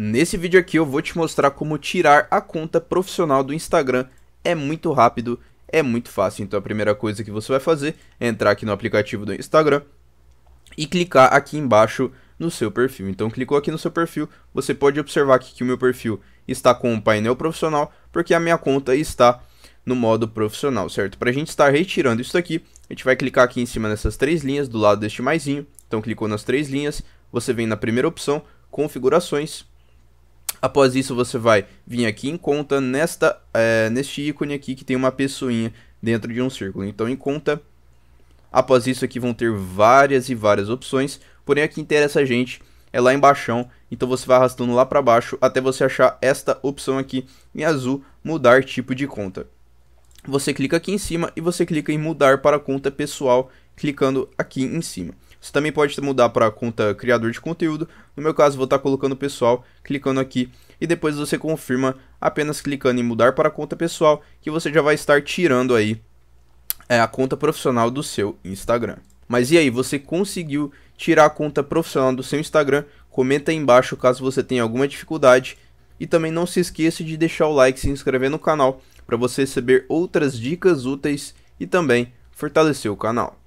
Nesse vídeo aqui eu vou te mostrar como tirar a conta profissional do Instagram. É muito rápido, é muito fácil. Então a primeira coisa que você vai fazer é entrar aqui no aplicativo do Instagram e clicar aqui embaixo no seu perfil. Então clicou aqui no seu perfil, você pode observar aqui que o meu perfil está com o um painel profissional, porque a minha conta está no modo profissional, certo? Para a gente estar retirando isso aqui, a gente vai clicar aqui em cima nessas três linhas do lado deste maisinho. Então clicou nas três linhas, você vem na primeira opção, configurações, Após isso, você vai vir aqui em conta, nesta, é, neste ícone aqui que tem uma pessoinha dentro de um círculo. Então, em conta, após isso aqui vão ter várias e várias opções, porém aqui que interessa a gente é lá embaixo, então você vai arrastando lá para baixo até você achar esta opção aqui em azul, mudar tipo de conta. Você clica aqui em cima e você clica em mudar para conta pessoal, clicando aqui em cima. Você também pode mudar para conta criador de conteúdo. No meu caso, vou estar tá colocando pessoal, clicando aqui e depois você confirma apenas clicando em mudar para conta pessoal, que você já vai estar tirando aí é, a conta profissional do seu Instagram. Mas e aí, você conseguiu tirar a conta profissional do seu Instagram? Comenta aí embaixo caso você tenha alguma dificuldade. E também não se esqueça de deixar o like e se inscrever no canal para você receber outras dicas úteis e também fortalecer o canal.